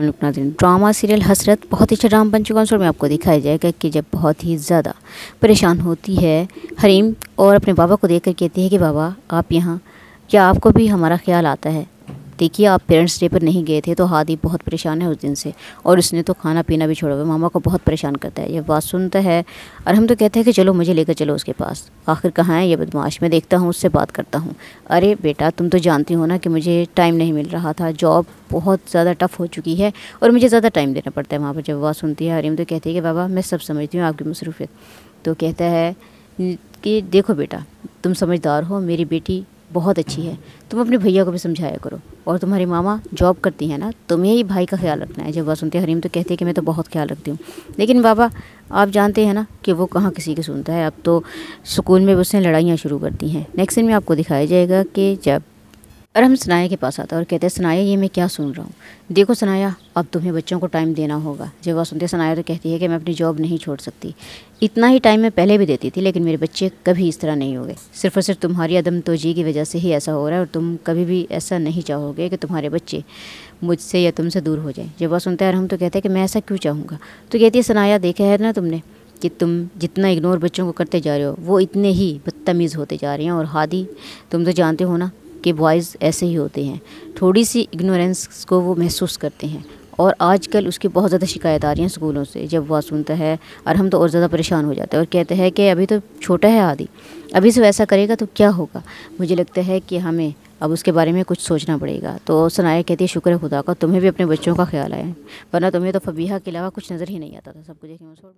नाजरन drama serial हसरत बहुत ही अच्छा ड्रामा बन चुका है में आपको दिखाया जाएगा कि जब बहुत ही ज़्यादा परेशान होती है हरीम और अपने बाबा को देख कर कहती है कि बाबा आप यहाँ क्या आपको भी हमारा ख्याल आता है देखिए आप पेरेंट्स डे पर नहीं गए थे तो हादी बहुत परेशान है उस दिन से और उसने तो खाना पीना भी छोड़ा हुआ मामा को बहुत परेशान करता है ये बात सुनता है और हम तो कहते हैं कि चलो मुझे लेकर चलो उसके पास आखिर कहाँ है ये बदमाश मैं देखता हूँ उससे बात करता हूँ अरे बेटा तुम तो जानती हो ना कि मुझे टाइम नहीं मिल रहा था जॉब बहुत ज़्यादा टफ़ हो चुकी है और मुझे ज़्यादा टाइम देना पड़ता है वहाँ पर जब बात सुनती है अरेम तो कहती है कि बाबा मैं सब समझती हूँ आपकी मसरूफियत तो कहता है कि देखो बेटा तुम समझदार हो मेरी बेटी बहुत अच्छी है तुम अपने भैया को भी समझाया करो और तुम्हारी मामा जॉब करती हैं ना तुम्हें ही भाई का ख्याल रखना है जब बात सुनते हरीम तो कहते हैं कि मैं तो बहुत ख्याल रखती हूँ लेकिन बाबा आप जानते हैं ना कि वो कहाँ किसी की सुनता है अब तो स्कूल में उसने लड़ाइयाँ शुरू करती हैं नेक्स्ट दिन में आपको दिखाया जाएगा कि जब और हम सनाया के पास आता और कहते हैं सनाया ये मैं क्या सुन रहा हूँ देखो सनाया अब तुम्हें बच्चों को टाइम देना होगा जब वह सुनते सनाया तो कहती है कि मैं अपनी जॉब नहीं छोड़ सकती इतना ही टाइम मैं पहले भी देती थी लेकिन मेरे बच्चे कभी इस तरह नहीं हो गए सिर्फ और सिर्फ तुम्हारी अदम तोजी की वजह से ही ऐसा हो रहा है और तुम कभी भी ऐसा नहीं चाहोगे कि तुम्हारे बच्चे मुझसे या तुमसे दूर हो जाए जब वह सुनते हैं और हम तो कहते हैं कि मैं ऐसा क्यों चाहूँगा तो कहती है सनाया देखा है ना तुमने कि तुम जितना इग्नोर बच्चों को करते जा रहे हो वो इतने ही बदतमीज़ होते जा रहे हैं और हादी तुम तो जानते हो ना के बॉयज़ ऐसे ही होते हैं थोड़ी सी इग्नोरेंस को वो महसूस करते हैं और आजकल उसकी बहुत ज़्यादा शिकायत आ रही हैं स्कूलों से जब वह सुनता है और हम तो और ज़्यादा परेशान हो जाते हैं और कहते हैं कि अभी तो छोटा है आदि अभी से वैसा करेगा तो क्या होगा मुझे लगता है कि हमें अब उसके बारे में कुछ सोचना पड़ेगा तो सनाया कहती है शुक्र खुदा का तुम्हें भी अपने बच्चों का ख्याल आए वरना तुम्हें तो फबीहा के अलावा कुछ नज़र ही नहीं आता था सब कुछ